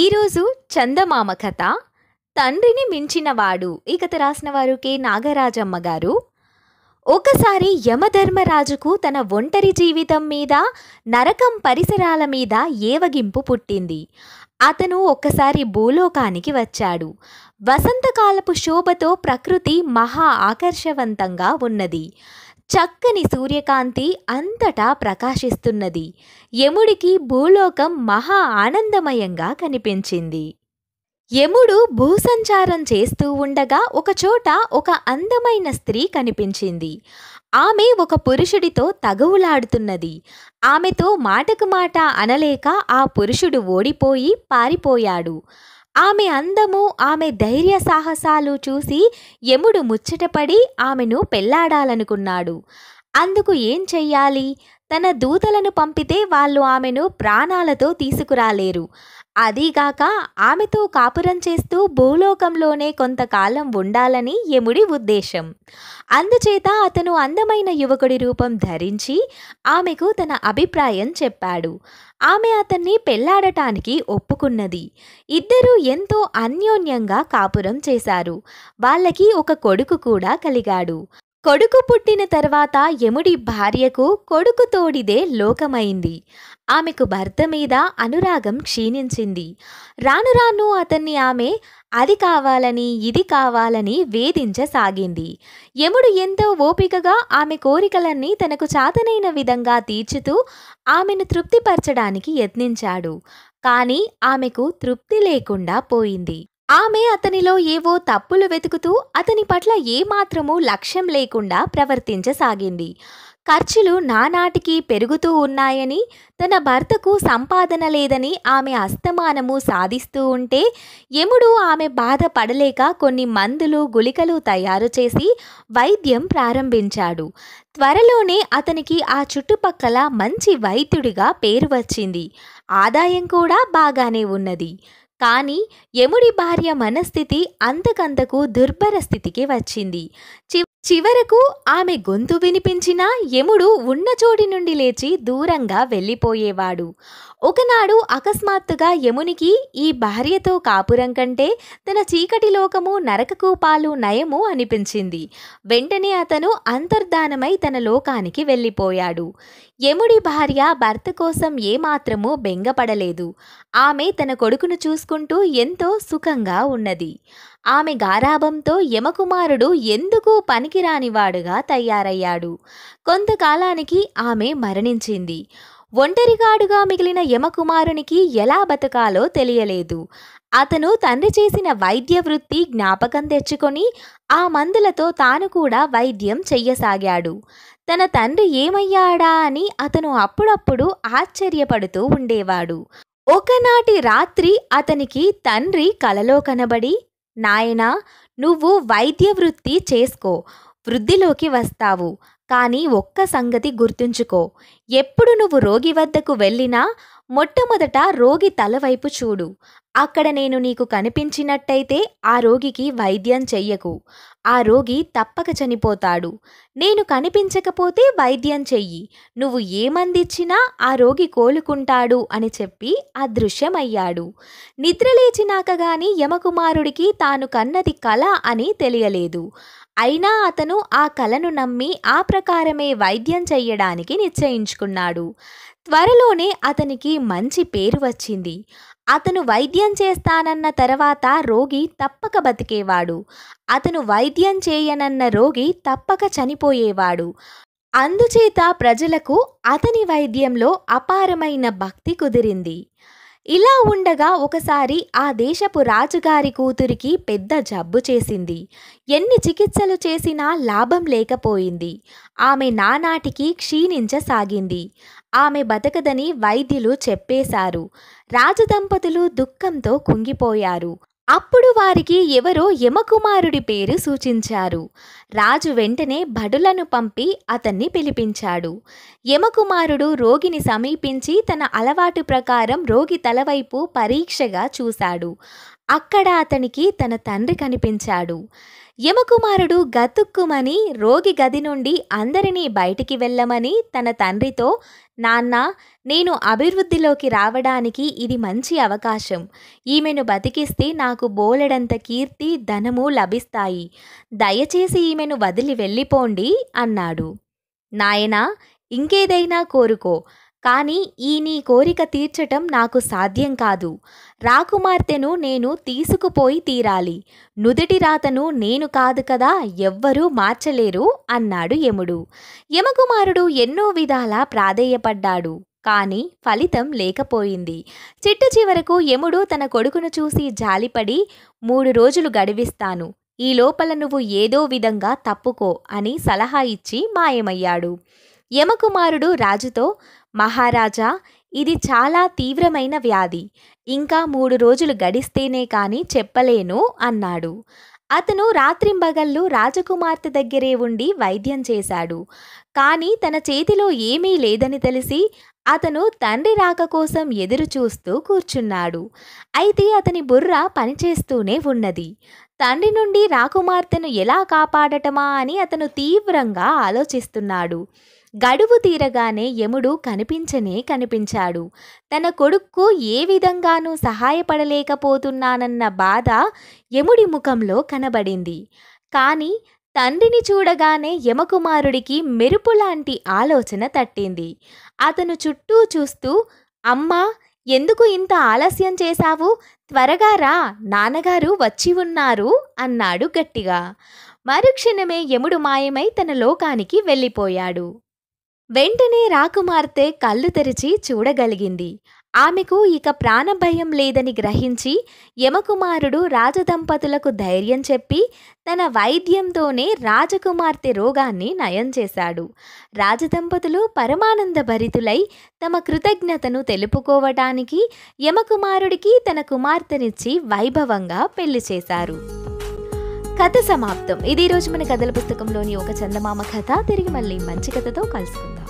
ఈరోజు చందమామ కథ తండ్రిని మించినవాడు ఈ కథ రాసిన వారు కె నాగరాజమ్మ గారు ఒకసారి యమధర్మరాజుకు తన ఒంటరి జీవితం మీద నరకం పరిసరాల మీద ఏవగింపు పుట్టింది అతను ఒక్కసారి భూలోకానికి వచ్చాడు వసంతకాలపు శోభతో ప్రకృతి మహా ఆకర్షవంతంగా ఉన్నది చక్కని సూర్యకాంతి అంతటా ప్రకాశిస్తున్నది యముడికి భూలోకం మహా ఆనందమయంగా కనిపించింది యముడు భూసంచారం చేస్తూ ఉండగా ఒకచోట ఒక అందమైన స్త్రీ కనిపించింది ఆమె ఒక పురుషుడితో తగవులాడుతున్నది ఆమెతో మాటకు మాట అనలేక ఆ పురుషుడు ఓడిపోయి పారిపోయాడు ఆమె అందము ఆమె ధైర్య సాహసాలు చూసి యముడు ముచ్చటపడి ఆమెను పెళ్లాడాలనుకున్నాడు అందుకు ఏం చెయ్యాలి తన దూతలను పంపితే వాళ్ళు ఆమెను ప్రాణాలతో తీసుకురాలేరు అదీగాక ఆమెతో కాపురం చేస్తూ భూలోకంలోనే కొంతకాలం ఉండాలని యముడి ఉద్దేశం అందుచేత అతను అందమైన యువకుడి రూపం ధరించి ఆమెకు తన అభిప్రాయం చెప్పాడు ఆమె అతన్ని పెళ్లాడటానికి ఒప్పుకున్నది ఇద్దరూ ఎంతో అన్యోన్యంగా కాపురం చేశారు వాళ్ళకి ఒక కొడుకు కూడా కలిగాడు కొడుకు పుట్టిన తర్వాత యముడి భార్యకు కొడుకు తోడిదే లోకమైంది ఆమెకు భర్త మీద అనురాగం క్షీణించింది రాను రాను అతన్ని ఆమె అది కావాలని ఇది కావాలని వేధించసాగింది యముడు ఎంతో ఓపికగా ఆమె కోరికలన్నీ తనకు చాతనైన విధంగా తీర్చుతూ ఆమెను తృప్తిపరచడానికి యత్నించాడు కానీ ఆమెకు తృప్తి లేకుండా పోయింది ఆమె అతనిలో ఏవో తప్పులు వెతుకుతూ అతని పట్ల ఏమాత్రమూ లక్ష్యం లేకుండా ప్రవర్తించసాగింది ఖర్చులు నానాటికి పెరుగుతూ ఉన్నాయని తన భర్తకు సంపాదన లేదని ఆమె అస్తమానము సాధిస్తూ ఉంటే యముడు ఆమె బాధపడలేక కొన్ని మందులు గుళికలు తయారు చేసి వైద్యం ప్రారంభించాడు త్వరలోనే అతనికి ఆ చుట్టుపక్కల మంచి వైద్యుడిగా పేరు వచ్చింది ఆదాయం కూడా బాగానే ఉన్నది కానీ యముడి భార్య మనస్థితి అంతకంతకు దుర్భర స్థితికి వచ్చింది చివరకు ఆమె గొంతు వినిపించిన యముడు ఉన్న నుండి లేచి దూరంగా వెళ్ళిపోయేవాడు ఒకనాడు అకస్మాత్తుగా యమునికి ఈ భార్యతో కాపురం కంటే తన చీకటి లోకము నరకకూపాలు నయము అనిపించింది వెంటనే అతను అంతర్ధానమై తన లోకానికి వెళ్ళిపోయాడు యముడి భార్య భర్త కోసం ఏమాత్రమూ బెంగపడలేదు ఆమె తన కొడుకును చూసుకుంటూ ఎంతో సుఖంగా ఉన్నది ఆమె గారాభంతో యమకుమారుడు ఎందుకు పనికిరానివాడుగా తయారయ్యాడు కొంతకాలానికి ఆమె మరణించింది ఒంటరిగాడుగా మిగిలిన యమకుమారునికి ఎలా బతకాలో తెలియలేదు అతను తండ్రి చేసిన వైద్య వృత్తి జ్ఞాపకం తెచ్చుకొని ఆ మందులతో తాను కూడా వైద్యం చెయ్యసాగాడు తన తండ్రి ఏమయ్యాడా అని అతను అప్పుడప్పుడు ఆశ్చర్యపడుతూ ఉండేవాడు ఒకనాటి రాత్రి అతనికి తండ్రి కలలో కనబడి నాయనా నువ్వు వైద్య వృత్తి చేసుకో వృద్ధిలోకి వస్తావు కానీ ఒక్క సంగతి గుర్తుంచుకో ఎప్పుడు నువ్వు రోగి వద్దకు వెళ్ళినా మొట్టమొదట రోగి తలవైపు చూడు అక్కడ నేను నీకు కనిపించినట్టయితే ఆ రోగికి వైద్యం చెయ్యకు ఆ రోగి తప్పక చనిపోతాడు నేను కనిపించకపోతే వైద్యం చెయ్యి నువ్వు ఏమందిచ్చినా ఆ రోగి కోలుకుంటాడు అని చెప్పి అదృశ్యమయ్యాడు నిద్రలేచినాక గాని యమకుమారుడికి తాను కన్నది కళ అని తెలియలేదు అయినా అతను ఆ కలను నమ్మి ఆ ప్రకారమే వైద్యం చెయ్యడానికి నిశ్చయించుకున్నాడు త్వరలోనే అతనికి మంచి పేరు వచ్చింది అతను వైద్యం చేస్తానన్న తర్వాత రోగి తప్పక బతికేవాడు అతను వైద్యం చేయనన్న రోగి తప్పక చనిపోయేవాడు అందుచేత ప్రజలకు అతని వైద్యంలో అపారమైన భక్తి కుదిరింది ఇలా ఉండగా ఒకసారి ఆ దేశపు రాజుగారి కూతురికి పెద్ద జబ్బు చేసింది ఎన్ని చికిత్సలు చేసినా లాభం లేకపోయింది ఆమె నానాటికి క్షీణించసాగింది ఆమె బతకదని వైద్యులు చెప్పేశారు రాజదంపతులు దుఃఖంతో కుంగిపోయారు అప్పుడు వారికి ఎవరో యమకుమారుడి పేరు సూచించారు రాజు వెంటనే భడులను పంపి అతన్ని పిలిపించాడు యమకుమారుడు రోగిని సమీపించి తన అలవాటు ప్రకారం రోగి తలవైపు పరీక్షగా చూశాడు అక్కడ అతనికి తన తండ్రి కనిపించాడు యమకుమారుడు గతుక్కుమని రోగి గది నుండి అందరినీ బయటికి వెళ్ళమని తన తండ్రితో నాన్న నేను అభివృద్ధిలోకి రావడానికి ఇది మంచి అవకాశం ఈమెను బతికిస్తే నాకు బోలెడంత కీర్తి ధనము లభిస్తాయి దయచేసి ఈమెను వదిలి వెళ్ళిపోండి అన్నాడు నాయనా ఇంకేదైనా కోరుకో కానీ ఈ నీ కోరిక తీర్చటం నాకు సాధ్యం కాదు రాకుమార్తెను నేను తీసుకుపోయి తీరాలి నుదుటి రాతను నేను కాదు కదా ఎవ్వరూ మార్చలేరు అన్నాడు యముడు యమకుమారుడు ఎన్నో విధాలా ప్రాధేయపడ్డాడు కానీ ఫలితం లేకపోయింది చిట్టు చివరకు యముడు తన కొడుకును చూసి జాలిపడి మూడు రోజులు గడివిస్తాను ఈ లోపల నువ్వు ఏదో విధంగా తప్పుకో అని సలహా ఇచ్చి మాయమయ్యాడు యమకుమారుడు రాజుతో మహారాజా ఇది చాలా తీవ్రమైన వ్యాధి ఇంకా మూడు రోజులు గడిస్తేనే కానీ చెప్పలేను అన్నాడు అతను రాత్రింబగళ్ళు రాజకుమార్తె దగ్గరే ఉండి వైద్యం చేశాడు కానీ తన చేతిలో ఏమీ లేదని తెలిసి అతను తండ్రి రాక కోసం ఎదురు చూస్తూ కూర్చున్నాడు అయితే అతని బుర్ర పనిచేస్తూనే ఉన్నది తండ్రి నుండి రాకుమార్తెను ఎలా కాపాడటమా అని అతను తీవ్రంగా ఆలోచిస్తున్నాడు గడువు తీరగానే యముడు కనిపించనే కనిపించాడు తన కొడుక్కు ఏ విధంగానూ సహాయపడలేకపోతున్నానన్న బాధ యముడి ముఖంలో కనబడింది కానీ తండ్రిని చూడగానే యమకుమారుడికి మెరుపు లాంటి ఆలోచన తట్టింది అతను చుట్టూ చూస్తూ అమ్మా ఎందుకు ఇంత ఆలస్యం చేశావు త్వరగా రా నాన్నగారు వచ్చి ఉన్నారు అన్నాడు గట్టిగా మరుక్షణమే యముడు మాయమై తన లోకానికి వెళ్ళిపోయాడు వెంటనే రాకుమార్తె కళ్ళు తెరిచి చూడగలిగింది ఆమెకు ఇక ప్రాణభయం లేదని గ్రహించి యమకుమారుడు రాజదంపతులకు ధైర్యం చెప్పి తన వైద్యంతోనే రాజకుమార్తె రోగాన్ని నయం చేశాడు రాజదంపతులు పరమానంద భరితులై తమ కృతజ్ఞతను తెలుపుకోవటానికి యమకుమారుడికి తన కుమార్తెనిచ్చి వైభవంగా పెళ్లి చేశారు కథ సమాప్తం ఇది రోజు మన కథల పుస్తకంలోని ఒక చందమామ కథ తిరిగి మళ్ళీ మంచి కథతో కలుసుకుందాం